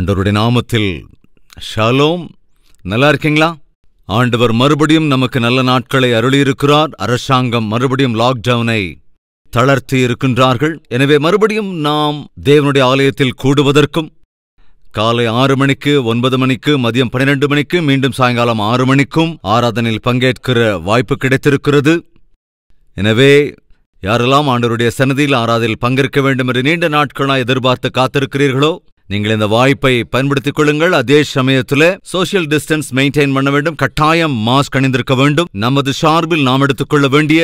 ஆண்டவருடைய நாமத்தில் ஷாலோம் நல்லா இருக்கீங்களா ஆண்டவர் மறுபடியும் நமக்கு நல்ல நாட்களை அருளியிருக்கிறார் அரசாங்கம் மறுபடியும் லாக்டவுனை தளர்த்தி இருக்கின்றார்கள் எனவே மறுபடியும் நாம் தேவனுடைய ஆலயத்தில் கூடுவதற்கும் காலை ஆறு மணிக்கு ஒன்பது மணிக்கு மதியம் பனிரெண்டு மணிக்கு மீண்டும் சாயங்காலம் ஆறு மணிக்கும் ஆராதனையில் பங்கேற்கிற வாய்ப்பு கிடைத்திருக்கிறது எனவே யாரெல்லாம் ஆண்டருடைய சன்னதியில் ஆராதனையில் பங்கேற்க வேண்டும் என்று நீண்ட நாட்களாக எதிர்பார்த்து காத்திருக்கிறீர்களோ நீங்கள் இந்த வாய்ப்பை பயன்படுத்திக் கொள்ளுங்கள் அதே சமயத்தில் சோசியல் டிஸ்டன்ஸ் மெயின்டைன் பண்ண வேண்டும் கட்டாயம் மாஸ்க் அணிந்திருக்க வேண்டும் நமது சார்பில் நாம் எடுத்துக்கொள்ள வேண்டிய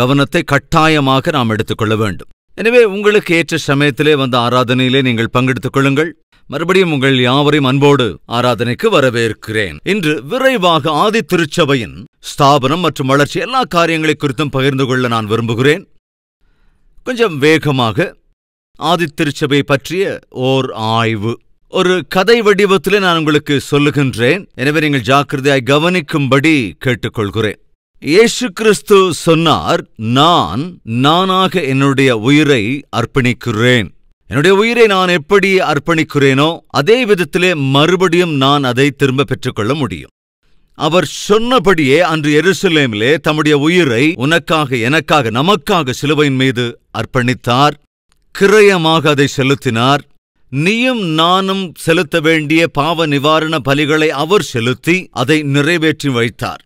கவனத்தை கட்டாயமாக நாம் எடுத்துக்கொள்ள வேண்டும் எனவே உங்களுக்கு ஏற்ற சமயத்திலே வந்த ஆராதனையிலே நீங்கள் பங்கெடுத்துக் கொள்ளுங்கள் மறுபடியும் உங்கள் யாவரையும் அன்போடு ஆராதனைக்கு வரவேற்கிறேன் இன்று விரைவாக ஆதி திருச்சபையின் ஸ்தாபனம் மற்றும் வளர்ச்சி எல்லா காரியங்களை குறித்தும் பகிர்ந்து கொள்ள நான் விரும்புகிறேன் கொஞ்சம் வேகமாக ஆதித்திருச்சபை பற்றிய ஓர் ஆய்வு ஒரு கதை வடிவத்தில் நான் உங்களுக்கு சொல்லுகின்றேன் எனவே நீங்கள் ஜாக்கிரதையாய் கவனிக்கும்படி கேட்டுக்கொள்கிறேன் இயேசு கிறிஸ்து சொன்னார் நான் நானாக என்னுடைய உயிரை அர்ப்பணிக்கிறேன் என்னுடைய உயிரை நான் எப்படி அர்ப்பணிக்கிறேனோ அதே விதத்திலே மறுபடியும் நான் அதை திரும்ப பெற்றுக்கொள்ள முடியும் அவர் சொன்னபடியே அன்று எருசலேமிலே தம்முடைய உயிரை உனக்காக எனக்காக நமக்காக சிலுவையின் மீது அர்ப்பணித்தார் கிரயமாக அதை செலுத்தினார் நீயும் நானும் செலுத்த வேண்டிய பாவ நிவாரண பலிகளை அவர் செலுத்தி அதை நிறைவேற்றி வைத்தார்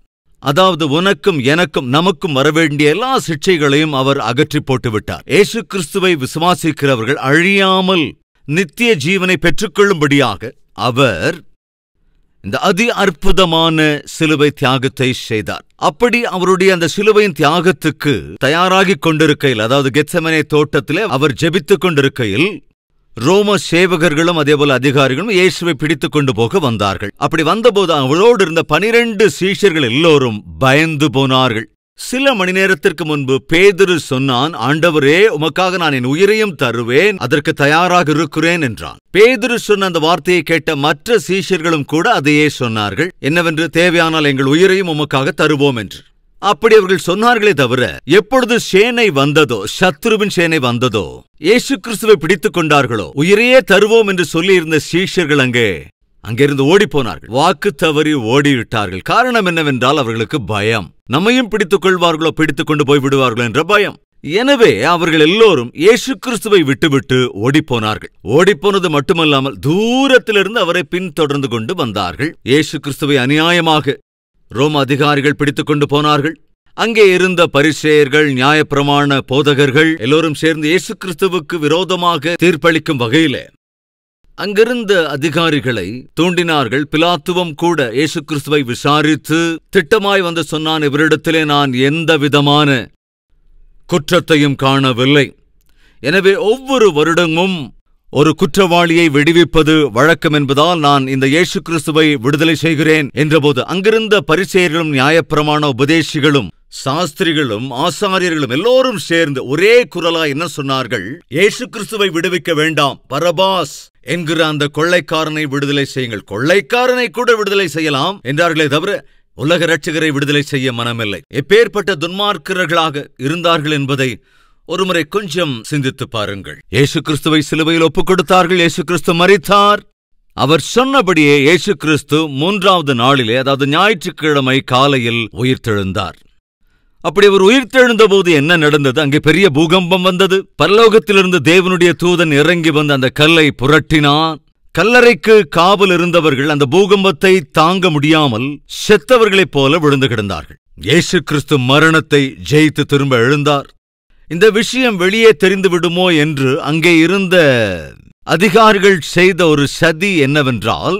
அதாவது உனக்கும் எனக்கும் நமக்கும் வரவேண்டிய எல்லா சிக்ஷைகளையும் அவர் அகற்றி போட்டுவிட்டார் ஏசு கிறிஸ்துவை விசுவாசிக்கிறவர்கள் அழியாமல் நித்திய ஜீவனை பெற்றுக்கொள்ளும்படியாக அவர் இந்த அதி அற்புதமான சிலுவை தியாகத்தை செய்தார் அப்படி அவருடைய அந்த சிலுவையின் தியாகத்துக்கு தயாராகி கொண்டிருக்கையில் அதாவது கெத்தமனை தோட்டத்திலே அவர் ஜெபித்துக் கொண்டிருக்கையில் ரோம சேவகர்களும் அதேபோல அதிகாரிகளும் இயேசுவை பிடித்துக் கொண்டு போக வந்தார்கள் அப்படி வந்தபோது அவளோடு இருந்த பனிரெண்டு சீஷர்கள் எல்லோரும் பயந்து போனார்கள் சில மணி நேரத்திற்கு முன்பு பேதுரு சொன்னான் ஆண்டவரே உமக்காக நான் என் உயிரையும் தருவேன் அதற்கு தயாராக இருக்கிறேன் என்றான் பேதுரு சொன்ன அந்த வார்த்தையை கேட்ட மற்ற சீஷர்களும் கூட அதையே சொன்னார்கள் என்னவென்று தேவையானால் எங்கள் உயிரையும் உமக்காக தருவோம் என்று அப்படி அவர்கள் சொன்னார்களே தவிர எப்பொழுது சேனை வந்ததோ சத்ருவின் சேனை வந்ததோ இயேசு கிறிஸ்துவை பிடித்துக் கொண்டார்களோ உயிரையே தருவோம் என்று சொல்லியிருந்த சீஷர்கள் அங்கே அங்கிருந்து ஓடி போனார்கள் வாக்கு தவறி ஓடிவிட்டார்கள் காரணம் என்னவென்றால் அவர்களுக்கு பயம் நம்மையும் பிடித்துக் கொள்வார்களோ பிடித்துக் கொண்டு போய் என்ற பயம் எனவே அவர்கள் எல்லோரும் ஏசு கிறிஸ்துவை விட்டுவிட்டு ஓடிப்போனார்கள் ஓடிப்போனது மட்டுமல்லாமல் தூரத்திலிருந்து அவரை பின்தொடர்ந்து கொண்டு வந்தார்கள் ஏசு கிறிஸ்துவை அநியாயமாக ரோம் அதிகாரிகள் பிடித்துக் கொண்டு போனார்கள் அங்கே இருந்த பரிசேயர்கள் நியாயப்பிரமாண போதகர்கள் எல்லோரும் சேர்ந்து ஏசு கிறிஸ்துவுக்கு விரோதமாக தீர்ப்பளிக்கும் வகையிலே அங்கிருந்த அதிகாரிகளை தூண்டினார்கள் பிலாத்துவம் கூட இயேசு கிறிஸ்துவை விசாரித்து திட்டமாய் வந்து சொன்னான் இவரிடத்திலே நான் எந்த விதமான குற்றத்தையும் காணவில்லை எனவே ஒவ்வொரு வருடமும் ஒரு குற்றவாளியை விடுவிப்பது வழக்கம் என்பதால் நான் இந்த இயேசு கிறிஸ்துவை விடுதலை செய்கிறேன் என்றபோது அங்கிருந்த பரிசெயர்களும் நியாயப்பிரமான உபதேசிகளும் சாஸ்திரிகளும் ஆசாரியர்களும் எல்லோரும் சேர்ந்து ஒரே குரலா என்ன சொன்னார்கள் இயேசு கிறிஸ்துவை விடுவிக்க வேண்டாம் பரபாஸ் என்கிற அந்த கொள்ளைக்காரனை விடுதலை செய்யுங்கள் கொள்ளைக்காரனை கூட விடுதலை செய்யலாம் என்றார்களே தவிர உலக ரட்சகரை விடுதலை செய்ய மனமில்லை எப்பேற்பட்ட துன்மார்க்கர்களாக இருந்தார்கள் என்பதை ஒருமுறை கொஞ்சம் சிந்தித்து பாருங்கள் இயேசு கிறிஸ்துவை சிலுவையில் ஒப்புக் கொடுத்தார்கள் இயேசு கிறிஸ்து மறித்தார் அவர் சொன்னபடியே இயேசு கிறிஸ்து மூன்றாவது நாளிலே அதாவது ஞாயிற்றுக்கிழமை காலையில் உயிர்த்தெழுந்தார் அப்படி அவர் உயிர்த்தெழுந்தபோது என்ன நடந்தது அங்கே பெரிய பூகம்பம் வந்தது பரலோகத்திலிருந்து தேவனுடைய தூதன் இறங்கி வந்து அந்த கல்லை புரட்டினான் கல்லறைக்கு காவல் இருந்தவர்கள் அந்த பூகம்பத்தை தாங்க முடியாமல் செத்தவர்களைப் போல விழுந்து கிடந்தார்கள் இயேசு கிறிஸ்து மரணத்தை ஜெயித்து திரும்ப எழுந்தார் இந்த விஷயம் வெளியே தெரிந்து விடுமோ என்று அங்கே இருந்த அதிகாரிகள் செய்த ஒரு சதி என்னவென்றால்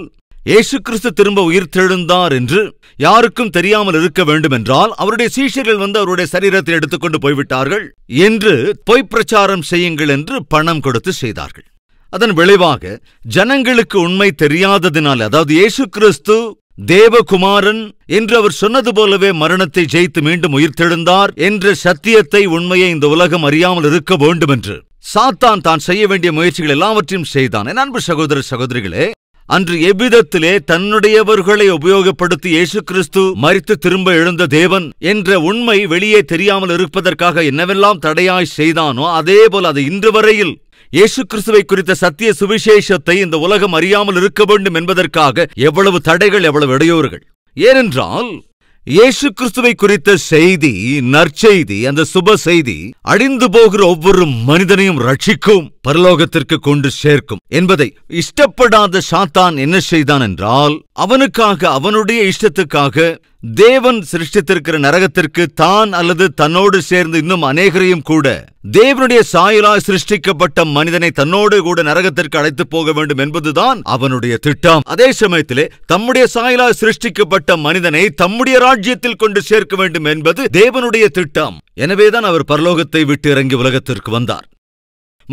இயேசு கிறிஸ்து திரும்ப உயிர் தெழுந்தார் என்று யாருக்கும் தெரியாமல் இருக்க வேண்டும் என்றால் அவருடைய சீஷர்கள் வந்து அவருடைய சரீரத்தை எடுத்துக்கொண்டு போய்விட்டார்கள் என்று பொய் பிரச்சாரம் செய்யுங்கள் என்று பணம் கொடுத்து செய்தார்கள் அதன் விளைவாக ஜனங்களுக்கு உண்மை தெரியாததினால் அதாவது இயேசு கிறிஸ்து தேவகுமாரன் என்று அவர் சொன்னது போலவே மரணத்தை ஜெயித்து மீண்டும் உயிர்த்தெழுந்தார் என்ற சத்தியத்தை உண்மையை இந்த உலகம் அறியாமல் இருக்க வேண்டும் என்று சாத்தான் தான் செய்ய வேண்டிய முயற்சிகள் எல்லாவற்றையும் செய்தான் என் அன்பு சகோதர சகோதரிகளே அன்று எவ்விதத்திலே தன்னுடையவர்களை உபயோகப்படுத்தி இயேசு கிறிஸ்து மறித்து திரும்ப எழுந்த தேவன் என்ற உண்மை வெளியே தெரியாமல் இருப்பதற்காக என்னவெல்லாம் தடையாய் செய்தானோ அதேபோல் அது இன்று வரையில் இயேசு கிறிஸ்துவை குறித்த சத்திய சுவிசேஷத்தை இந்த உலகம் அறியாமல் இருக்க வேண்டும் என்பதற்காக எவ்வளவு தடைகள் எவ்வளவு இடையூறுகள் ஏனென்றால் இயேசு கிறிஸ்துவை குறித்த செய்தி நற்செய்தி அந்த சுப செய்தி அழிந்து போகிற ஒவ்வொரு மனிதனையும் ரட்சிக்கும் பரலோகத்திற்கு கொண்டு சேர்க்கும் என்பதை இஷ்டப்படாத சாத்தான் என்ன செய்தான் என்றால் அவனுக்காக அவனுடைய இஷ்டத்துக்காக தேவன் சிருஷ்டித்திருக்கிற நரகத்திற்கு தான் அல்லது தன்னோடு சேர்ந்து இன்னும் அநேகரையும் கூட தேவனுடைய சாயலால் சிருஷ்டிக்கப்பட்ட மனிதனை தன்னோடு கூட நரகத்திற்கு அழைத்து போக வேண்டும் என்பதுதான் அவனுடைய திட்டம் அதே சமயத்திலே தம்முடைய சாயலால் சிருஷ்டிக்கப்பட்ட மனிதனை தம்முடைய ராஜ்யத்தில் கொண்டு சேர்க்க வேண்டும் என்பது தேவனுடைய திட்டம் எனவேதான் அவர் பரலோகத்தை விட்டு இறங்கி உலகத்திற்கு வந்தார்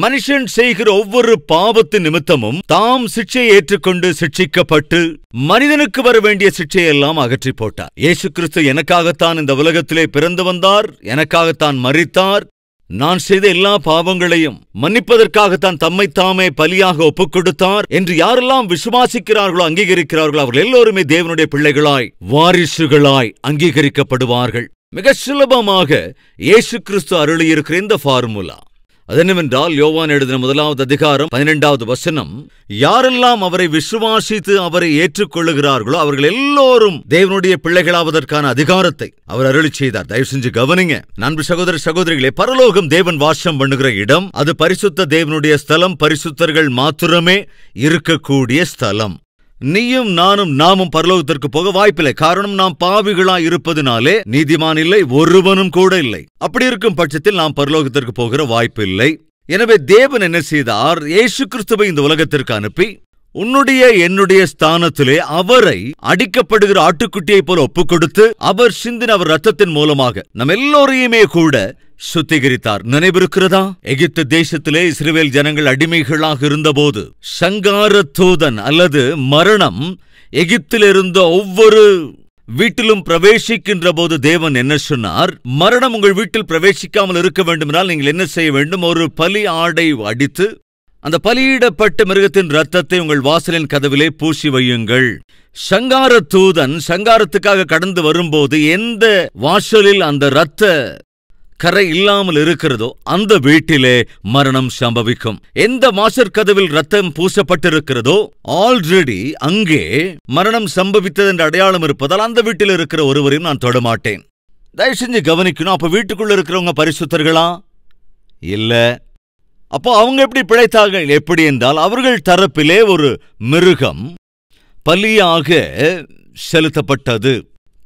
மனுஷன் செய்கிற ஒவ்வொரு பாவத்து நிமித்தமும் தாம் சிக்ஷை ஏற்றுக்கொண்டு சிக்ஷிக்கப்பட்டு மனிதனுக்கு வர வேண்டிய சிக்ஷையெல்லாம் அகற்றி போட்டார் இயேசு கிறிஸ்து எனக்காகத்தான் இந்த உலகத்திலே பிறந்து வந்தார் எனக்காகத்தான் மறித்தார் நான் செய்த எல்லா பாவங்களையும் மன்னிப்பதற்காகத்தான் தம்மை தாமே பலியாக ஒப்புக் கொடுத்தார் என்று யாரெல்லாம் விசுவாசிக்கிறார்களோ அங்கீகரிக்கிறார்களோ அவர்கள் எல்லோருமே தேவனுடைய பிள்ளைகளாய் வாரிசுகளாய் அங்கீகரிக்கப்படுவார்கள் மிக சுலபமாக இயேசு கிறிஸ்து அருளியிருக்கிற இந்த ஃபார்முலா அதென்னவென்றால் யோவான் எழுதின முதலாவது அதிகாரம் பதினெண்டாவது வசனம் யாரெல்லாம் அவரை விசுவாசித்து அவரை ஏற்றுக்கொள்ளுகிறார்களோ அவர்கள் எல்லோரும் தேவனுடைய பிள்ளைகளாவதற்கான அதிகாரத்தை அவர் அருளி செய்தார் தயவு செஞ்சு கவனிங்க நண்பு சகோதர சகோதரிகளை பரலோகம் தேவன் வாசம் பண்ணுகிற இடம் அது பரிசுத்த தேவனுடைய ஸ்தலம் பரிசுத்தர்கள் மாத்திரமே இருக்கக்கூடிய ஸ்தலம் நீயும் நானும் நாமும் பரலோகத்திற்கு போக வாய்ப்பில்லை காரணம் நாம் பாவிகளா இருப்பதனாலே நீதிமான் இல்லை ஒருவனும் கூட இல்லை அப்படி இருக்கும் பட்சத்தில் நாம் பரலோகத்திற்கு போகிற வாய்ப்பு இல்லை எனவே தேவன் என்ன செய்தார் ஏசு கிறிஸ்துவை இந்த உலகத்திற்கு அனுப்பி உன்னுடைய என்னுடைய ஸ்தானத்திலே அவரை அடிக்கப்படுகிற ஆட்டுக்குட்டியை போல ஒப்புக் கொடுத்து அவர் சிந்தின அவர் ரத்தத்தின் மூலமாக நம் எல்லோரையுமே கூட சுத்திகரித்தார் நினைவிருக்கிறதா எகிப்து தேசத்திலே இஸ்ரேல் ஜனங்கள் அடிமைகளாக இருந்தபோது சங்கார தூதன் அல்லது மரணம் எகிப்திலிருந்த ஒவ்வொரு வீட்டிலும் பிரவேசிக்கின்ற போது தேவன் என்ன சொன்னார் மரணம் உங்கள் வீட்டில் பிரவேசிக்காமல் இருக்க வேண்டுமென்றால் நீங்கள் என்ன செய்ய வேண்டும் ஒரு பலி ஆடை அடித்து அந்த பலியிடப்பட்ட மிருகத்தின் ரத்தத்தை உங்கள் வாசலின் கதவிலே பூசி வையுங்கள் சங்கார தூதன் சங்காரத்துக்காக கடந்து வரும்போது எந்த வாசலில் அந்த இரத்த கரை இல்லாமல் இருக்கிறதோ அந்த வீட்டிலே மரணம் சம்பவிக்கும் எந்த மாசர் கதவில் ரத்தம் பூசப்பட்டிருக்கிறதோ ஆல்ரெடி அங்கே மரணம் சம்பவித்தது என்ற அடையாளம் இருப்பதால் அந்த வீட்டில் இருக்கிற ஒருவரையும் நான் தொடமாட்டேன் தயவு செஞ்சு கவனிக்கணும் அப்ப வீட்டுக்குள்ள இருக்கிறவங்க பரிசுத்தர்களா இல்ல அப்போ அவங்க எப்படி பிழைத்தார்கள் எப்படி என்றால் அவர்கள் தரப்பிலே ஒரு மிருகம் பலியாக செலுத்தப்பட்டது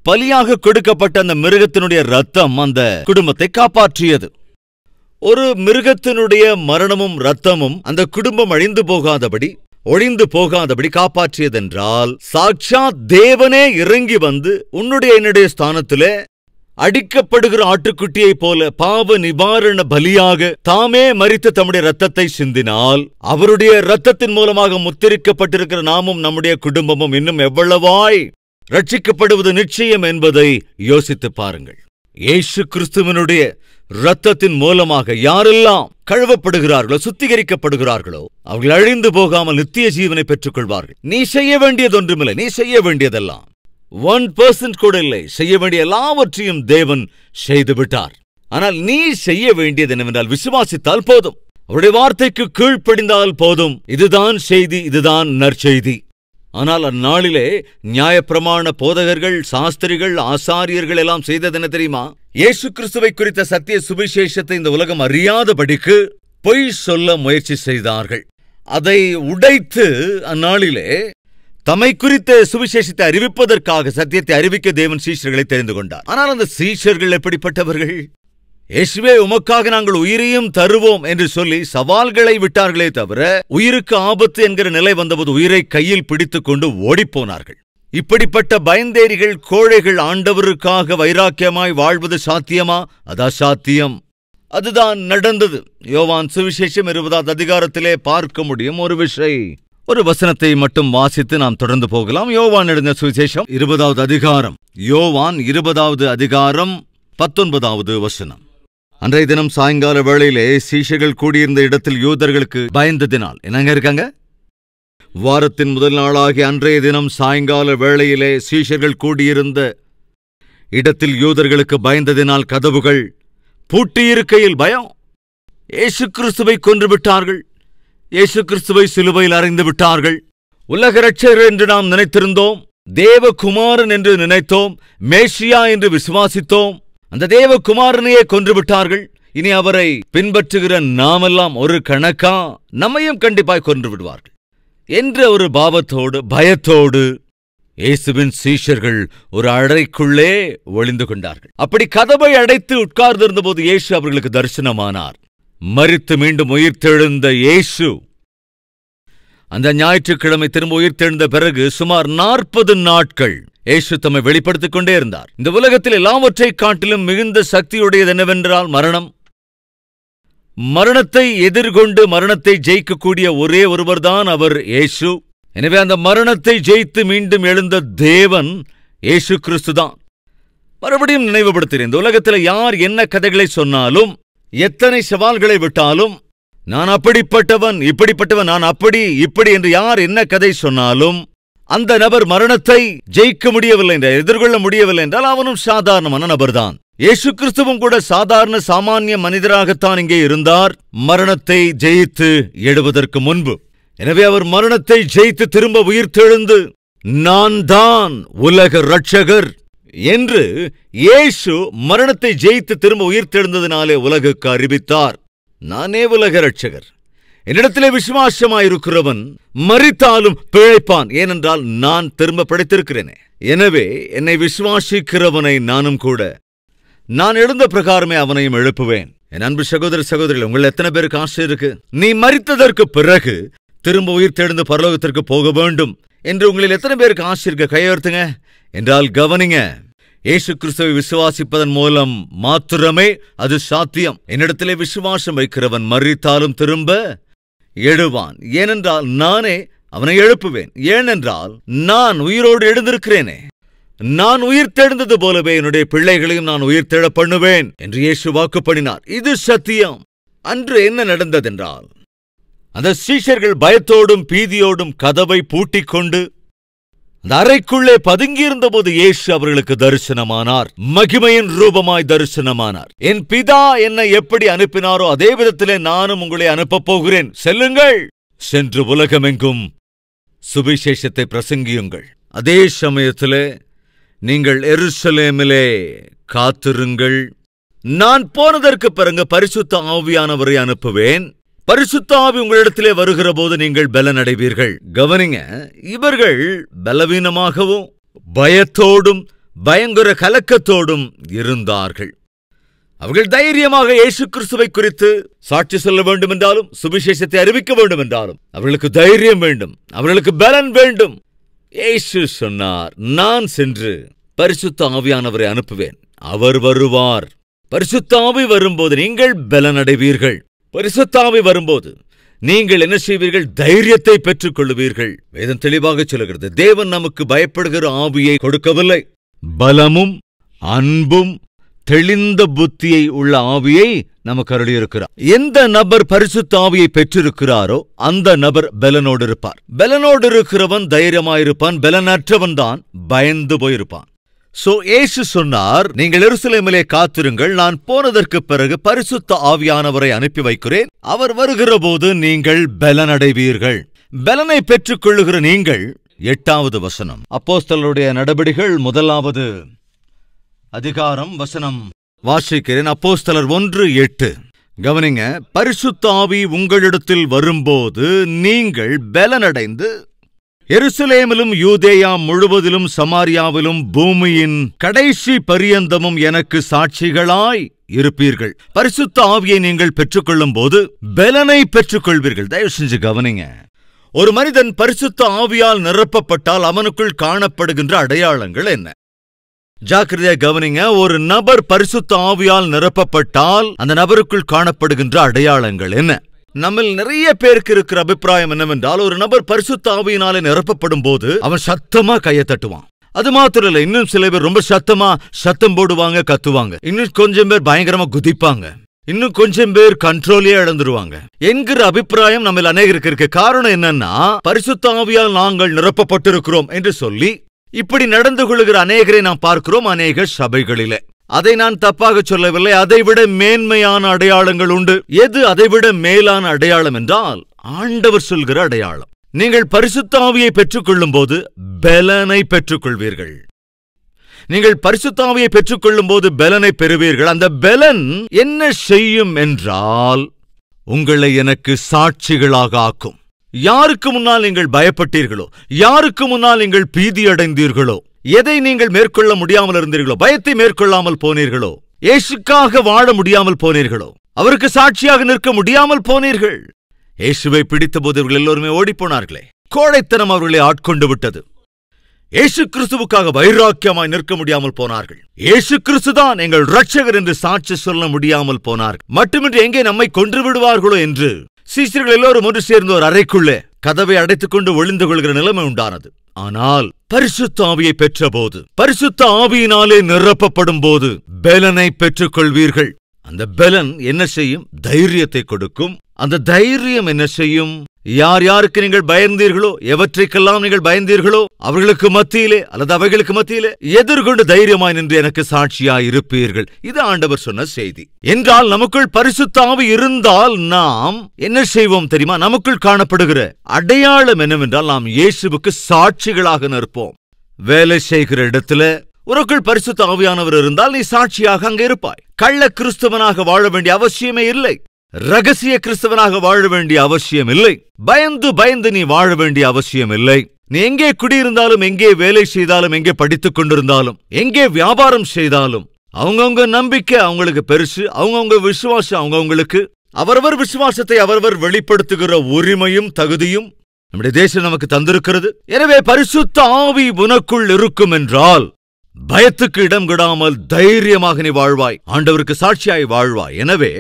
பலியாக கொடுக்கப்பட்ட அந்த மிருகத்தினுடைய ரத்தம் அந்த குடும்பத்தை காப்பாற்றியது ஒரு மிருகத்தினுடைய மரணமும் ரத்தமும் அந்த குடும்பம் அழிந்து போகாதபடி ஒழிந்து போகாதபடி காப்பாற்றியதென்றால் சாட்சா தேவனே இறங்கி வந்து உன்னுடைய என்னுடைய ஸ்தானத்திலே அடிக்கப்படுகிற ஆட்டுக்குட்டியைப் போல பாவ நிவாரண பலியாக தாமே மறித்து தம்முடைய ரத்தத்தை சிந்தினால் அவருடைய ரத்தத்தின் மூலமாக முத்திரிக்கப்பட்டிருக்கிற நாமும் நம்முடைய குடும்பமும் இன்னும் எவ்வளவாய் ரட்சிக்கப்படுவது நிச்சயம் என்பதை யோசித்து பாருங்கள் இயேசு கிறிஸ்துவனுடைய இரத்தத்தின் மூலமாக யாரெல்லாம் கழுவப்படுகிறார்களோ சுத்திகரிக்கப்படுகிறார்களோ அவர்கள் அழிந்து போகாமல் நித்திய ஜீவனை பெற்றுக் கொள்வார்கள் நீ செய்ய வேண்டியது ஒன்றுமில்லை நீ செய்ய வேண்டியதெல்லாம் ஒன் பர்சன்ட் கூட இல்லை செய்ய வேண்டிய எல்லாவற்றையும் தேவன் செய்து விட்டார் ஆனால் நீ செய்ய வேண்டியது என்னவென்றால் விசுவாசித்தால் போதும் அவருடைய வார்த்தைக்கு கீழ்ப்படிந்தால் போதும் இதுதான் செய்தி இதுதான் நற்செய்தி ஆனால் அந்நாளிலே நியாயப்பிரமாண போதகர்கள் சாஸ்திரிகள் ஆசாரியர்கள் எல்லாம் செய்தது என்ன தெரியுமா இயேசு கிறிஸ்துவை குறித்த சத்திய சுவிசேஷத்தை இந்த உலகம் அறியாதபடிக்கு பொய் சொல்ல முயற்சி செய்தார்கள் அதை உடைத்து அந்நாளிலே தம்மை குறித்த சுவிசேஷத்தை அறிவிப்பதற்காக சத்தியத்தை அறிவிக்க தேவன் சீஷர்களை தெரிந்து கொண்டார் ஆனால் அந்த சீஷர்கள் எப்படிப்பட்டவர்கள் இயேசுவே உமக்காக நாங்கள் உயிரையும் தருவோம் என்று சொல்லி சவால்களை விட்டார்களே தவிர உயிருக்கு ஆபத்து என்கிற நிலை வந்தபோது உயிரை கையில் பிடித்துக் கொண்டு ஓடிப்போனார்கள் இப்படிப்பட்ட பயந்தேரிகள் கோழைகள் ஆண்டவருக்காக வைராக்கியமாய் வாழ்வது சாத்தியமா அதா சாத்தியம் அதுதான் நடந்தது யோவான் சுவிசேஷம் இருபதாவது அதிகாரத்திலே பார்க்க முடியும் ஒரு விஷய ஒரு வசனத்தை மட்டும் வாசித்து நாம் தொடர்ந்து போகலாம் யோவான் எழுந்த சுவிசேஷம் இருபதாவது அதிகாரம் யோவான் இருபதாவது அதிகாரம் பத்தொன்பதாவது வசனம் அன்றைய தினம் சாயங்கால வேளையிலே சீஷர்கள் கூடியிருந்த இடத்தில் யூதர்களுக்கு பயந்ததினால் என்னங்க இருக்காங்க வாரத்தின் முதல் நாளாகிய அன்றைய தினம் சாயங்கால வேளையிலே சீஷர்கள் கூடியிருந்த இடத்தில் யூதர்களுக்கு பயந்ததினால் கதவுகள் பூட்டியிருக்கையில் பயம் ஏசு கிறிஸ்துவை கொன்று விட்டார்கள் கிறிஸ்துவை சிலுவையில் அறைந்து விட்டார்கள் உலக ரட்சகர் என்று நாம் நினைத்திருந்தோம் தேவகுமாரன் என்று நினைத்தோம் மேஷியா என்று விசுவாசித்தோம் அந்த தேவகுமாரனையே கொன்றுவிட்டார்கள் இனி அவரை பின்பற்றுகிற நாமெல்லாம் ஒரு கணக்கா நம்மையும் கண்டிப்பாய் கொன்று விடுவார்கள் என்ற ஒரு பாவத்தோடு பயத்தோடு இயேசுவின் சீஷர்கள் ஒரு அழைக்குள்ளே ஒளிந்து கொண்டார்கள் அப்படி கதவை அடைத்து உட்கார்ந்திருந்த போது இயேசு அவர்களுக்கு தரிசனமானார் மறித்து மீண்டும் உயிர்த்தெழுந்த இயேசு அந்த ஞாயிற்றுக்கிழமை திரும்ப உயிர்த்தெழுந்த பிறகு சுமார் நாற்பது நாட்கள் ஏசு தம்மை வெளிப்படுத்திக் கொண்டே இருந்தார் இந்த உலகத்தில் எல்லாவற்றை காட்டிலும் மிகுந்த சக்தியுடையது என்னவென்றால் மரணம் மரணத்தை எதிர்கொண்டு மரணத்தை ஜெயிக்கக்கூடிய ஒரே ஒருவர்தான் அவர் ஏசு எனவே அந்த மரணத்தை ஜெயித்து மீண்டும் எழுந்த தேவன் ஏசு கிறிஸ்து தான் மறுபடியும் நினைவுபடுத்துகிறேன் இந்த உலகத்தில் யார் என்ன கதைகளை சொன்னாலும் எத்தனை சவால்களை விட்டாலும் நான் அப்படிப்பட்டவன் இப்படிப்பட்டவன் நான் அப்படி இப்படி என்று யார் என்ன கதை சொன்னாலும் அந்த நபர் மரணத்தை ஜெயிக்க முடியவில்லை என்றால் எதிர்கொள்ள முடியவில்லை என்றால் அவனும் சாதாரணமான நபர்தான் இயேசு கிறிஸ்துவும் கூட சாதாரண சாமானிய மனிதராகத்தான் இங்கே இருந்தார் மரணத்தை ஜெயித்து எழுவதற்கு முன்பு எனவே அவர் மரணத்தை ஜெயித்து திரும்ப உயிர்த்தெழுந்து நான் தான் உலக ரட்சகர் என்று இயேசு மரணத்தை ஜெயித்து திரும்ப உயிர்த்தெழுந்ததினாலே உலகுக்கு அறிவித்தார் நானே உலக ரட்சகர் என்னிடத்திலே விசுவாசமாயிருக்கிறவன் மறித்தாலும் பிழைப்பான் ஏனென்றால் நான் திரும்ப படைத்திருக்கிறேனே எனவே என்னை விசுவாசிக்கிறவனை நானும் கூட நான் எழுந்த பிரகாரமே அவனையும் எழுப்புவேன் என் அன்பு சகோதர சகோதரி உங்கள் எத்தனை பேருக்கு ஆசை இருக்கு நீ மறித்ததற்கு பிறகு திரும்ப உயிர் தெழுந்து பரலோகத்திற்கு போக வேண்டும் என்று உங்களில் எத்தனை பேருக்கு ஆசை இருக்க கையெழுத்துங்க என்றால் கவனிங்க இயேசு கிறிஸ்துவை விசுவாசிப்பதன் மூலம் மாத்திரமே அது சாத்தியம் என்னிடத்திலே விசுவாசம் வைக்கிறவன் மறித்தாலும் திரும்ப எழுவான் ஏனென்றால் நானே அவனை எழுப்புவேன் ஏனென்றால் நான் உயிரோடு எழுந்திருக்கிறேனே நான் தேடுந்தது போலவே என்னுடைய பிள்ளைகளையும் நான் தேட பண்ணுவேன் என்று இயேசு வாக்கு பண்ணினார் இது சத்தியம் அன்று என்ன நடந்ததென்றால் அந்த சீஷர்கள் பயத்தோடும் பீதியோடும் கதவை பூட்டிக் கொண்டு அந்த அறைக்குள்ளே பதுங்கியிருந்த போது ஏசு அவர்களுக்கு தரிசனமானார் மகிமையின் ரூபமாய் தரிசனமானார் என் பிதா என்னை எப்படி அனுப்பினாரோ அதே விதத்திலே நானும் உங்களை அனுப்பப் போகிறேன் செல்லுங்கள் சென்று உலகமெங்கும் சுவிசேஷத்தை பிரசங்கியுங்கள் அதே சமயத்திலே நீங்கள் எருசலேமிலே காத்திருங்கள் நான் போனதற்கு பிறகு பரிசுத்த ஆவியானவரை அனுப்புவேன் பரிசுத்தாவி உங்களிடத்திலே வருகிற போது நீங்கள் அடைவீர்கள் கவனிங்க இவர்கள் பலவீனமாகவும் பயத்தோடும் பயங்கர கலக்கத்தோடும் இருந்தார்கள் அவர்கள் தைரியமாக இயேசு கிறிஸ்துவை குறித்து சாட்சி சொல்ல வேண்டும் என்றாலும் சுவிசேஷத்தை அறிவிக்க வேண்டும் என்றாலும் அவர்களுக்கு தைரியம் வேண்டும் அவர்களுக்கு பலன் வேண்டும் இயேசு சொன்னார் நான் சென்று பரிசுத்த ஆவியானவரை அனுப்புவேன் அவர் வருவார் பரிசுத்த ஆவி வரும்போது நீங்கள் பலனடைவீர்கள் பரிசுத்தாவை வரும்போது நீங்கள் என்ன செய்வீர்கள் தைரியத்தை பெற்றுக் கொள்ளுவீர்கள் வேதம் தெளிவாக சொல்லுகிறது தேவன் நமக்கு பயப்படுகிற ஆவியை கொடுக்கவில்லை பலமும் அன்பும் தெளிந்த புத்தியை உள்ள ஆவியை நமக்கு அருளியிருக்கிறார் எந்த நபர் பரிசுத்த ஆவியை பெற்றிருக்கிறாரோ அந்த நபர் பலனோடு இருப்பார் பலனோடு இருக்கிறவன் தைரியமாயிருப்பான் பலனற்றவன் தான் பயந்து போயிருப்பான் சோ ஏசு சொன்னார் நீங்கள் எருசலேமிலே காத்திருங்கள் நான் போனதற்கு பிறகு பரிசுத்த ஆவியானவரை அனுப்பி வைக்கிறேன் அவர் வருகிற போது நீங்கள் பலனடைவீர்கள் பலனை பெற்றுக் கொள்ளுகிற நீங்கள் எட்டாவது வசனம் அப்போஸ்தலருடைய நடபடிகள் முதலாவது அதிகாரம் வசனம் வாசிக்கிறேன் அப்போஸ்தலர் ஒன்று எட்டு கவனிங்க பரிசுத்தாவி உங்களிடத்தில் வரும்போது நீங்கள் பலனடைந்து எருசலேமிலும் யூதேயா முழுவதிலும் சமாரியாவிலும் பூமியின் கடைசி பரியந்தமும் எனக்கு சாட்சிகளாய் இருப்பீர்கள் பரிசுத்த ஆவியை நீங்கள் பெற்றுக்கொள்ளும் போது பலனை பெற்றுக்கொள்வீர்கள் தயவு செஞ்சு கவனிங்க ஒரு மனிதன் பரிசுத்த ஆவியால் நிரப்பப்பட்டால் அவனுக்குள் காணப்படுகின்ற அடையாளங்கள் என்ன ஜாக்கிரதையா கவனிங்க ஒரு நபர் பரிசுத்த ஆவியால் நிரப்பப்பட்டால் அந்த நபருக்குள் காணப்படுகின்ற அடையாளங்கள் என்ன நம்மில் நிறைய பேருக்கு இருக்கிற அபிப்பிராயம் என்னவென்றால் ஒரு நபர் பரிசுத்த ஆவியினாலே நிரப்பப்படும் போது அவன் சத்தமா கையை தட்டுவான் அது மாத்திரம் இல்ல இன்னும் சில பேர் ரொம்ப சத்தமா சத்தம் போடுவாங்க கத்துவாங்க இன்னும் கொஞ்சம் பேர் பயங்கரமா குதிப்பாங்க இன்னும் கொஞ்சம் பேர் கண்ட்ரோலே இழந்துருவாங்க என்கிற அபிப்பிராயம் நம்ம அநேகருக்கு இருக்கு காரணம் என்னன்னா பரிசுத்தாவியால் நாங்கள் நிரப்பப்பட்டிருக்கிறோம் என்று சொல்லி இப்படி நடந்து கொள்கிற அநேகரை நாம் பார்க்கிறோம் அநேக சபைகளிலே அதை நான் தப்பாக சொல்லவில்லை அதைவிட மேன்மையான அடையாளங்கள் உண்டு எது அதைவிட மேலான அடையாளம் என்றால் ஆண்டவர் சொல்கிற அடையாளம் நீங்கள் பரிசுத்தாவியை பெற்றுக்கொள்ளும் போது பலனை பெற்றுக்கொள்வீர்கள் நீங்கள் பரிசுத்தாவியை பெற்றுக்கொள்ளும் போது பலனை பெறுவீர்கள் அந்த பலன் என்ன செய்யும் என்றால் உங்களை எனக்கு சாட்சிகளாக ஆக்கும் யாருக்கு முன்னால் நீங்கள் பயப்பட்டீர்களோ யாருக்கு முன்னால் நீங்கள் பீதியடைந்தீர்களோ எதை நீங்கள் மேற்கொள்ள முடியாமல் இருந்தீர்களோ பயத்தை மேற்கொள்ளாமல் போனீர்களோ இயேசுக்காக வாழ முடியாமல் போனீர்களோ அவருக்கு சாட்சியாக நிற்க முடியாமல் போனீர்கள் இயேசுவை பிடித்தபோது இவர்கள் எல்லோருமே ஓடிப்போனார்களே கோழைத்தனம் அவர்களை ஆட்கொண்டு விட்டது இயேசு கிறிஸ்துவுக்காக வைராக்கியமாய் நிற்க முடியாமல் போனார்கள் இயேசு கிறிஸ்து தான் எங்கள் ரட்சகர் என்று சாட்சி சொல்ல முடியாமல் போனார்கள் மட்டுமின்றி எங்கே நம்மை கொன்று விடுவார்களோ என்று சீசர்கள் எல்லோரும் ஒன்று சேர்ந்த ஒரு அறைக்குள்ளே கதவை அடைத்துக் கொண்டு ஒளிந்து கொள்கிற நிலைமை உண்டானது ஆனால் பரிசுத்த பரிசுத்தாவியை பெற்றபோது பரிசுத்த ஆவியினாலே நிரப்பப்படும் போது பெலனை பெற்றுக்கொள்வீர்கள் அந்த பெலன் என்ன செய்யும் தைரியத்தை கொடுக்கும் அந்த தைரியம் என்ன செய்யும் யார் யாருக்கு நீங்கள் பயந்தீர்களோ எவற்றைக்கெல்லாம் நீங்கள் பயந்தீர்களோ அவர்களுக்கு மத்தியிலே அல்லது அவைகளுக்கு மத்தியிலே எதிர்கொண்டு தைரியமாய் நின்று எனக்கு சாட்சியாய் இருப்பீர்கள் இது ஆண்டவர் சொன்ன செய்தி என்றால் நமக்குள் பரிசுத்தாவு இருந்தால் நாம் என்ன செய்வோம் தெரியுமா நமக்குள் காணப்படுகிற அடையாளம் என்னவென்றால் நாம் இயேசுவுக்கு சாட்சிகளாக நிற்போம் வேலை செய்கிற இடத்துல உனக்குள் பரிசுத்த ஆவியானவர் இருந்தால் நீ சாட்சியாக அங்கே இருப்பாய் கள்ள கிறிஸ்தவனாக வாழ வேண்டிய அவசியமே இல்லை ரகசிய கிறிஸ்தவனாக வாழ வேண்டிய அவசியம் இல்லை பயந்து பயந்து நீ வாழ வேண்டிய அவசியம் இல்லை நீ எங்கே குடியிருந்தாலும் எங்கே வேலை செய்தாலும் எங்கே படித்துக் கொண்டிருந்தாலும் எங்கே வியாபாரம் செய்தாலும் அவங்கவுங்க நம்பிக்கை அவங்களுக்கு பெருசு அவங்கவுங்க விசுவாசம் அவங்கவுங்களுக்கு அவரவர் விசுவாசத்தை அவரவர் வெளிப்படுத்துகிற உரிமையும் தகுதியும் நம்முடைய தேசம் நமக்கு தந்திருக்கிறது எனவே பரிசுத்த ஆவி உனக்குள் இருக்கும் என்றால் பயத்துக்கு இடம் கிடாமல் தைரியமாக நீ வாழ்வாய் ஆண்டவருக்கு சாட்சியாய் வாழ்வாய் எனவே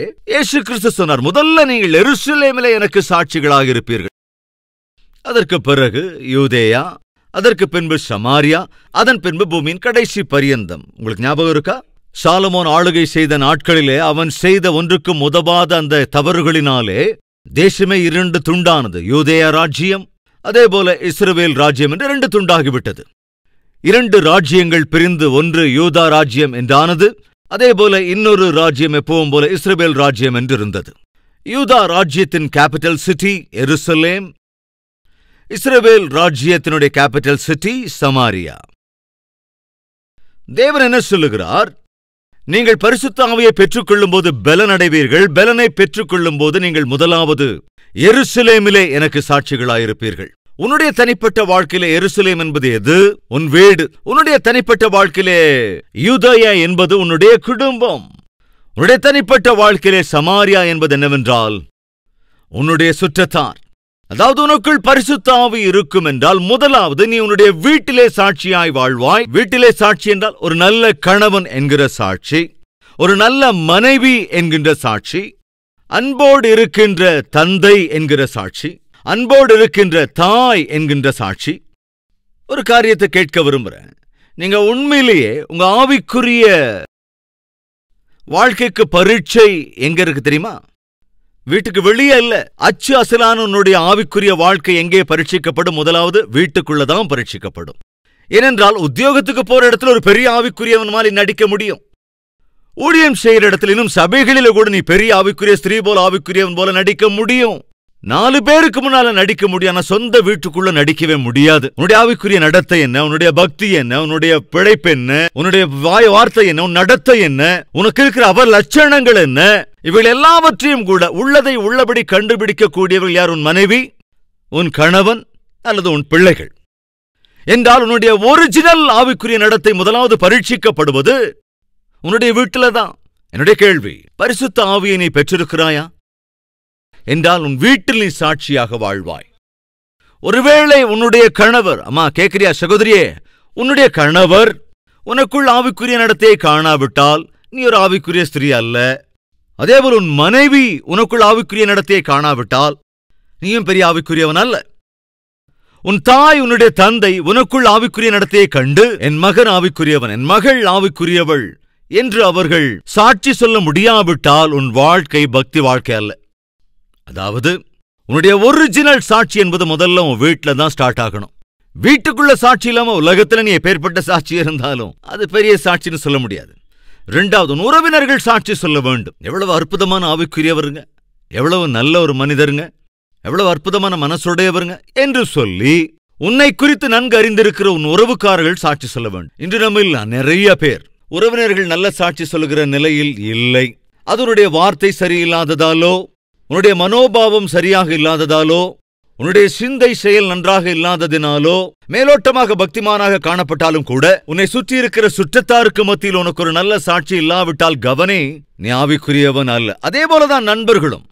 ஏசு கிறிஸ்து சொன்னார் முதல்ல நீங்கள் எருசலேமிலே எனக்கு சாட்சிகளாக இருப்பீர்கள் அதற்கு பிறகு யூதேயா அதற்கு பின்பு சமாரியா அதன் பின்பு பூமியின் கடைசி பரியந்தம் உங்களுக்கு ஞாபகம் இருக்கா சாலமோன் ஆளுகை செய்த நாட்களிலே அவன் செய்த ஒன்றுக்கும் உதவாத அந்த தவறுகளினாலே தேசமே இரண்டு துண்டானது யூதேயா ராஜ்யம் அதேபோல இஸ்ரவேல் ராஜ்யம் என்று இரண்டு துண்டாகிவிட்டது இரண்டு ராஜ்யங்கள் பிரிந்து ஒன்று யூதா ராஜ்யம் என்றானது அதே போல இன்னொரு ராஜ்யம் எப்பவும் போல இஸ்ரேல் ராஜ்யம் என்றிருந்தது யூதா ராஜ்யத்தின் கேபிட்டல் சிட்டி எருசலேம் இஸ்ரேல் ராஜ்யத்தினுடைய கேபிட்டல் சிட்டி சமாரியா தேவன் என்ன சொல்லுகிறார் நீங்கள் பரிசுத்தாவையை பெற்றுக்கொள்ளும் போது பலன் அடைவீர்கள் பலனை பெற்றுக்கொள்ளும் போது நீங்கள் முதலாவது எருசலேமிலே எனக்கு சாட்சிகளாயிருப்பீர்கள் உன்னுடைய தனிப்பட்ட வாழ்க்கையிலே எருசலேம் என்பது எது உன் வீடு உன்னுடைய தனிப்பட்ட வாழ்க்கையிலே யூதயா என்பது உன்னுடைய குடும்பம் உன்னுடைய தனிப்பட்ட வாழ்க்கையிலே சமாரியா என்பது என்னவென்றால் உன்னுடைய சுற்றத்தார் அதாவது உனக்குள் பரிசுத்தாவி இருக்கும் என்றால் முதலாவது நீ உன்னுடைய வீட்டிலே சாட்சியாய் வாழ்வாய் வீட்டிலே சாட்சி என்றால் ஒரு நல்ல கணவன் என்கிற சாட்சி ஒரு நல்ல மனைவி என்கின்ற சாட்சி அன்போடு இருக்கின்ற தந்தை என்கிற சாட்சி அன்போடு இருக்கின்ற தாய் என்கின்ற சாட்சி ஒரு காரியத்தை கேட்க விரும்புகிறேன் நீங்க உண்மையிலேயே உங்க ஆவிக்குரிய வாழ்க்கைக்கு பரீட்சை எங்க இருக்கு தெரியுமா வீட்டுக்கு வெளியே இல்ல அச்சு அசலான உன்னுடைய ஆவிக்குரிய வாழ்க்கை எங்கே பரீட்சிக்கப்படும் முதலாவது வீட்டுக்குள்ளதான் பரீட்சிக்கப்படும் ஏனென்றால் உத்தியோகத்துக்கு போற இடத்துல ஒரு பெரிய ஆவிக்குரியவன் மாதிரி நடிக்க முடியும் ஊழியம் செய்கிற இடத்துல இன்னும் சபைகளில கூட நீ பெரிய ஆவிக்குரிய ஸ்திரீ போல ஆவிக்குரியவன் போல நடிக்க முடியும் நாலு பேருக்கு முன்னால நடிக்க முடியாத சொந்த வீட்டுக்குள்ள நடிக்கவே முடியாது உன்னுடைய ஆவிக்குரிய நடத்தை என்ன உன்னுடைய பக்தி என்ன உன்னுடைய பிழைப்பு என்ன உன்னுடைய வாய் வார்த்தை என்ன உன் நடத்தை என்ன உனக்கு இருக்கிற அவர் லட்சணங்கள் என்ன இவள் எல்லாவற்றையும் கூட உள்ளதை உள்ளபடி கூடியவர்கள் யார் உன் மனைவி உன் கணவன் அல்லது உன் பிள்ளைகள் என்றால் உன்னுடைய ஒரிஜினல் ஆவிக்குரிய நடத்தை முதலாவது பரீட்சிக்கப்படுவது உன்னுடைய வீட்டில தான் என்னுடைய கேள்வி பரிசுத்த ஆவியை நீ பெற்றிருக்கிறாயா என்றால் உன் வீட்டில் நீ சாட்சியாக வாழ்வாய் ஒருவேளை உன்னுடைய கணவர் அம்மா கேட்கிறியா சகோதரியே உன்னுடைய கணவர் உனக்குள் ஆவிக்குரிய நடத்தையை காணாவிட்டால் நீ ஒரு ஆவிக்குரிய ஸ்திரீ அல்ல அதேபோல் உன் மனைவி உனக்குள் ஆவிக்குரிய நடத்தையை காணாவிட்டால் நீயும் பெரிய ஆவிக்குரியவன் அல்ல உன் தாய் உன்னுடைய தந்தை உனக்குள் ஆவிக்குரிய நடத்தையை கண்டு என் மகன் ஆவிக்குரியவன் என் மகள் ஆவிக்குரியவள் என்று அவர்கள் சாட்சி சொல்ல முடியாவிட்டால் உன் வாழ்க்கை பக்தி வாழ்க்கை அல்ல அதாவது உன்னுடைய ஒரிஜினல் சாட்சி என்பது முதல்ல உன் வீட்டில தான் ஸ்டார்ட் ஆகணும் வீட்டுக்குள்ள சாட்சி இல்லாம உலகத்துல நீ பேர்பட்ட சாட்சி இருந்தாலும் அது பெரிய சாட்சின்னு சொல்ல முடியாது ரெண்டாவது உறவினர்கள் சாட்சி சொல்ல வேண்டும் எவ்வளவு அற்புதமான ஆவிக்குரியவருங்க எவ்வளவு நல்ல ஒரு மனிதருங்க எவ்வளவு அற்புதமான மனசுடையவருங்க என்று சொல்லி உன்னை குறித்து நன்கு அறிந்திருக்கிற உன் உறவுக்காரர்கள் சாட்சி சொல்ல வேண்டும் இன்று நம்ம நிறைய பேர் உறவினர்கள் நல்ல சாட்சி சொல்லுகிற நிலையில் இல்லை அதனுடைய வார்த்தை சரியில்லாததாலோ உன்னுடைய மனோபாவம் சரியாக இல்லாததாலோ உன்னுடைய சிந்தை செயல் நன்றாக இல்லாததினாலோ மேலோட்டமாக பக்திமானாக காணப்பட்டாலும் கூட உன்னை சுற்றி இருக்கிற சுற்றத்தாருக்கு மத்தியில் உனக்கு ஒரு நல்ல சாட்சி இல்லாவிட்டால் கவனே நீ ஆவிக்குரியவன் அல்ல அதே போலதான் நண்பர்களும்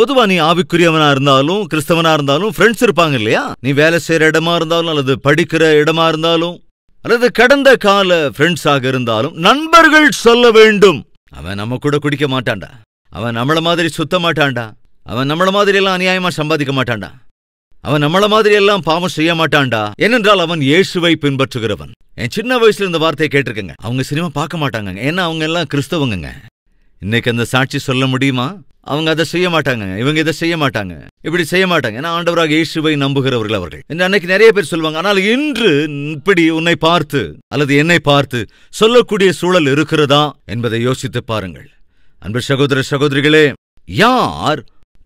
பொதுவா நீ ஆவிக்குரியவனா இருந்தாலும் கிறிஸ்தவனா இருந்தாலும் ஃப்ரெண்ட்ஸ் இருப்பாங்க இல்லையா நீ வேலை செய்யற இடமா இருந்தாலும் அல்லது படிக்கிற இடமா இருந்தாலும் அல்லது கடந்த கால ஃப்ரெண்ட்ஸாக இருந்தாலும் நண்பர்கள் சொல்ல வேண்டும் அவன் நம்ம கூட குடிக்க மாட்டான்டா அவன் நம்மள மாதிரி சுத்த மாட்டாண்டா அவன் நம்மள மாதிரி எல்லாம் அநியாயமா சம்பாதிக்க மாட்டான்டா அவன் நம்மள மாதிரி எல்லாம் பாவம் செய்ய மாட்டான்டா ஏனென்றால் அவன் இயேசுவை பின்பற்றுகிறவன் என் சின்ன வயசுல இந்த வார்த்தையை கேட்டிருக்கேங்க அவங்க சினிமா பார்க்க மாட்டாங்க ஏன்னா அவங்க எல்லாம் கிறிஸ்தவங்க இன்னைக்கு அந்த சாட்சி சொல்ல முடியுமா அவங்க அதை செய்ய மாட்டாங்க இவங்க இதை செய்ய மாட்டாங்க இப்படி செய்ய மாட்டாங்க ஏன்னா ஆண்டவராக இயேசுவை நம்புகிறவர்கள் அவர்கள் அன்னைக்கு நிறைய பேர் சொல்லுவாங்க ஆனால் இன்று இப்படி உன்னை பார்த்து அல்லது என்னை பார்த்து சொல்லக்கூடிய சூழல் இருக்கிறதா என்பதை யோசித்து பாருங்கள் அன்பு சகோதர சகோதரிகளே யார்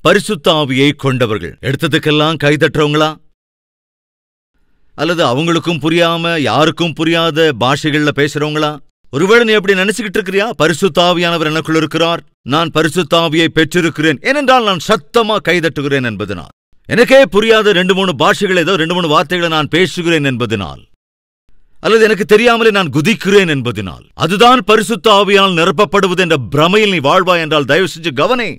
பரிசுத்தாவியை கொண்டவர்கள் எடுத்ததுக்கெல்லாம் கைதட்டுறவங்களா அல்லது அவங்களுக்கும் புரியாம யாருக்கும் புரியாத பாஷைகள்ல பேசுறவங்களா ஒருவேளை நீ எப்படி நினைச்சுக்கிட்டு இருக்கிறியா பரிசுத்தாவியானவர் எனக்குள் இருக்கிறார் நான் பரிசுத்தாவியை பெற்றிருக்கிறேன் ஏனென்றால் நான் சத்தமா கைதட்டுகிறேன் என்பதனால் எனக்கே புரியாத ரெண்டு மூணு பாஷைகள் ஏதோ ரெண்டு மூணு வார்த்தைகளை நான் பேசுகிறேன் என்பதனால் அல்லது எனக்கு தெரியாமலே நான் குதிக்கிறேன் என்பதனால் அதுதான் பரிசுத்த ஆவியால் நிரப்பப்படுவது என்ற பிரமையில் நீ வாழ்வா என்றால் தயவு செஞ்சு கவனே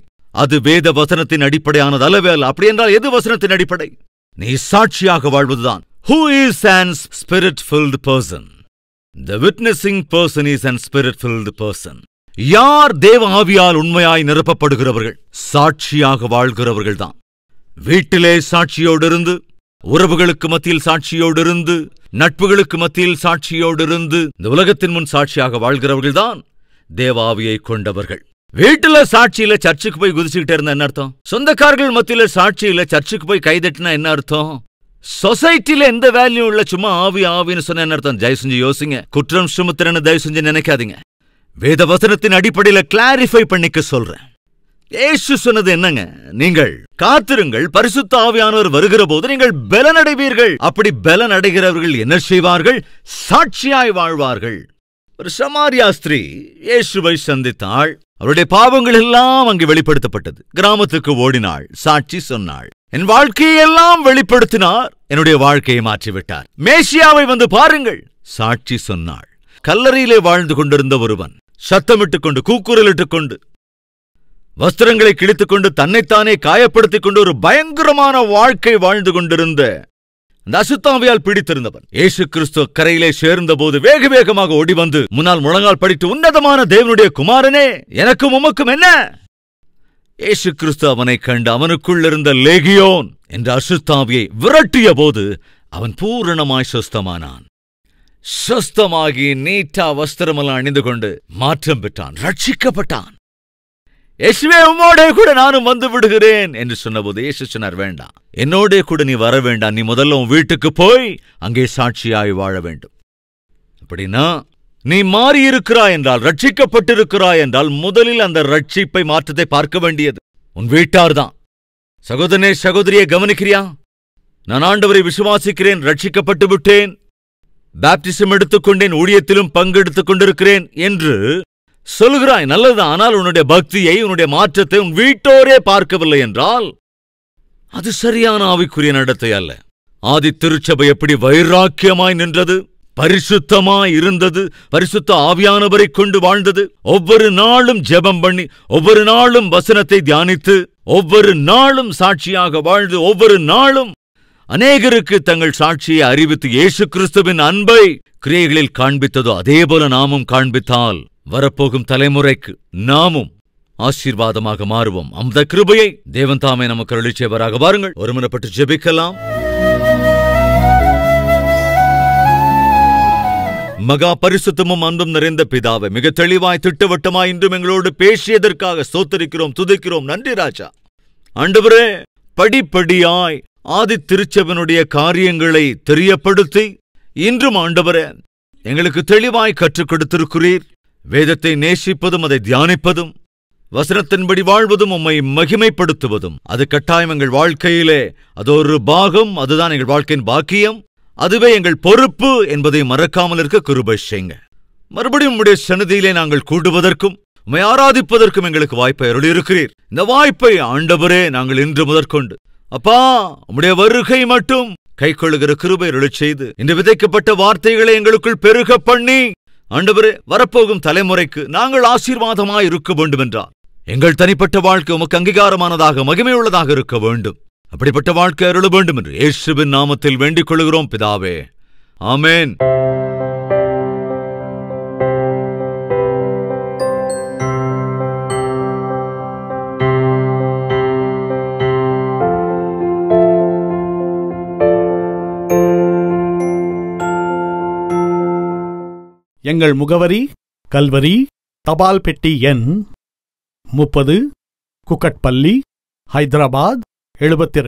அது வேத வசனத்தின் அடிப்படையானது அல்லவே அல்ல அப்படி என்றால் எது வசனத்தின் அடிப்படை நீ சாட்சியாக வாழ்வதுதான் who is and spirit person the witnessing person is and spirit person யார் தேவ ஆவியால் உண்மையாய் நிரப்பப்படுகிறவர்கள் சாட்சியாக வாழ்கிறவர்கள்தான் வீட்டிலே சாட்சியோடு இருந்து உறவுகளுக்கு மத்தியில் சாட்சியோடு இருந்து நட்புகளுக்கு மத்தியில் சாட்சியோடு இருந்து இந்த உலகத்தின் முன் சாட்சியாக வாழ்கிறவர்கள்தான் தேவாவியை கொண்டவர்கள் வீட்டுல சாட்சியில சர்ச்சுக்கு போய் குதிச்சுக்கிட்டே இருந்த என்ன அர்த்தம் சொந்தக்காரர்கள் மத்தியில சாட்சியில சர்ச்சுக்கு போய் கைதட்டினா என்ன அர்த்தம் சொசைட்டில எந்த வேல்யூ உள்ள சும்மா ஆவி ஆவின்னு சொன்ன என்ன அர்த்தம் தயவு செஞ்சு யோசிங்க குற்றம் சுமத்திரன்னு தயவு செஞ்சு நினைக்காதீங்க வேத வசனத்தின் அடிப்படையில கிளாரிஃபை பண்ணிக்க சொல்றேன் ஏசு சொன்னது என்னங்க நீங்கள் காத்திருங்கள் பரிசுத்த ஆவியானவர் வருகிற போது நீங்கள் பலனடைவீர்கள் அப்படி பலன் அடைகிறவர்கள் என்ன செய்வார்கள் சாட்சியாய் வாழ்வார்கள் ஒரு சமாரியா ஸ்திரீ இயேசுவை சந்தித்தாள் அவருடைய பாவங்கள் எல்லாம் அங்கு வெளிப்படுத்தப்பட்டது கிராமத்துக்கு ஓடினாள் சாட்சி சொன்னாள் என் வாழ்க்கையை எல்லாம் வெளிப்படுத்தினார் என்னுடைய வாழ்க்கையை மாற்றிவிட்டார் மேசியாவை வந்து பாருங்கள் சாட்சி சொன்னாள் கல்லறையிலே வாழ்ந்து கொண்டிருந்த ஒருவன் சத்தமிட்டுக் கொண்டு கூக்குரலிட்டுக் கொண்டு வஸ்திரங்களை கிழித்துக்கொண்டு தன்னைத்தானே காயப்படுத்திக் கொண்டு ஒரு பயங்கரமான வாழ்க்கை வாழ்ந்து கொண்டிருந்த அந்த அசுத்தாவியால் பிடித்திருந்தவன் ஏசு கிறிஸ்து கரையிலே சேர்ந்த போது வேக வேகமாக ஓடி வந்து முன்னால் முழங்கால் படித்து உன்னதமான தேவனுடைய குமாரனே எனக்கும் உமக்கும் என்ன ஏசு கிறிஸ்து அவனை கண்டு அவனுக்குள் இருந்த லேகியோன் என்ற அசுத்தாவியை விரட்டிய போது அவன் பூரணமாய் சுஸ்தமானான் சுஸ்தமாகி நீட்டா வஸ்திரமெல்லாம் அணிந்து கொண்டு மாற்றம் பெற்றான் ரட்சிக்கப்பட்டான் இயேசுவே உம்மோடே கூட நானும் வந்து விடுகிறேன் என்று சொன்னபோது இயேசு சொன்னார் வேண்டாம் என்னோடே கூட நீ வர வேண்டாம் நீ முதல்ல உன் வீட்டுக்கு போய் அங்கே சாட்சியாய் வாழ வேண்டும் அப்படின்னா நீ மாறியிருக்கிறாய் என்றால் ரட்சிக்கப்பட்டிருக்கிறாய் என்றால் முதலில் அந்த ரட்சிப்பை மாற்றத்தை பார்க்க வேண்டியது உன் வீட்டார் தான் சகோதரனே சகோதரியை கவனிக்கிறியா நான் ஆண்டவரை விசுவாசிக்கிறேன் ரட்சிக்கப்பட்டு விட்டேன் பாப்டிசம் எடுத்துக்கொண்டேன் ஊழியத்திலும் பங்கெடுத்துக் கொண்டிருக்கிறேன் என்று சொல்கிறாய் நல்லது ஆனால் உன்னுடைய பக்தியை உன்னுடைய மாற்றத்தை உன் வீட்டோரே பார்க்கவில்லை என்றால் அது சரியான ஆவிக்குரிய நடத்தை அல்ல ஆதி திருச்சபை எப்படி வைராக்கியமாய் நின்றது பரிசுத்தமாய் இருந்தது பரிசுத்த ஆவியானவரை கொண்டு வாழ்ந்தது ஒவ்வொரு நாளும் ஜெபம் பண்ணி ஒவ்வொரு நாளும் வசனத்தை தியானித்து ஒவ்வொரு நாளும் சாட்சியாக வாழ்ந்து ஒவ்வொரு நாளும் அநேகருக்கு தங்கள் சாட்சியை அறிவித்து இயேசு கிறிஸ்துவின் அன்பை கிரியைகளில் காண்பித்ததோ அதேபோல நாமும் காண்பித்தால் வரப்போகும் தலைமுறைக்கு நாமும் ஆசீர்வாதமாக மாறுவோம் அந்த கிருபையை தேவன் தாமே நமக்கு அருளிச்சேவராக வாருங்கள் ஒருமுறைப்பட்டு ஜெபிக்கலாம் மகா பரிசுத்தமும் அன்பும் நிறைந்த பிதாவை மிக தெளிவாய் திட்டவட்டமாய் இன்றும் எங்களோடு பேசியதற்காக சோத்தரிக்கிறோம் துதிக்கிறோம் நன்றி ராஜா ஆண்டவரே படிப்படியாய் ஆதி திருச்செவனுடைய காரியங்களை தெரியப்படுத்தி இன்றும் ஆண்டவரே எங்களுக்கு தெளிவாய் கற்றுக் கொடுத்திருக்கிறீர் வேதத்தை நேசிப்பதும் அதை தியானிப்பதும் வசனத்தின்படி வாழ்வதும் உம்மை மகிமைப்படுத்துவதும் அது கட்டாயம் எங்கள் வாழ்க்கையிலே அது ஒரு பாகம் அதுதான் எங்கள் வாழ்க்கையின் பாக்கியம் அதுவே எங்கள் பொறுப்பு என்பதை மறக்காமல் இருக்க குருபை செய்யுங்க மறுபடியும் உடைய சன்னதியிலே நாங்கள் கூடுவதற்கும் உம்மை ஆராதிப்பதற்கும் எங்களுக்கு வாய்ப்பை அருளியிருக்கிறீர் இந்த வாய்ப்பை ஆண்டவரே நாங்கள் இன்று முதற்கொண்டு அப்பா உம்முடைய வருகை மட்டும் கை கொள்ளுகிற கிருபை செய்து இந்த விதைக்கப்பட்ட வார்த்தைகளை எங்களுக்குள் பெருக பண்ணி ஆண்டவரே வரப்போகும் தலைமுறைக்கு நாங்கள் ஆசீர்வாதமாய் இருக்க வேண்டும் என்றார் எங்கள் தனிப்பட்ட வாழ்க்கை உமக்கு அங்கீகாரமானதாக மகிமையுள்ளதாக இருக்க வேண்டும் அப்படிப்பட்ட வாழ்க்கை அருள வேண்டும் என்று இயேசுவின் நாமத்தில் வேண்டிக் கொள்கிறோம் பிதாவே ஆமேன் எங்கள் முகவரி கல்வரி தபால் பெட்டி எண் முப்பது குக்கட்பள்ளி ஹைதராபாத் எழுபத்தி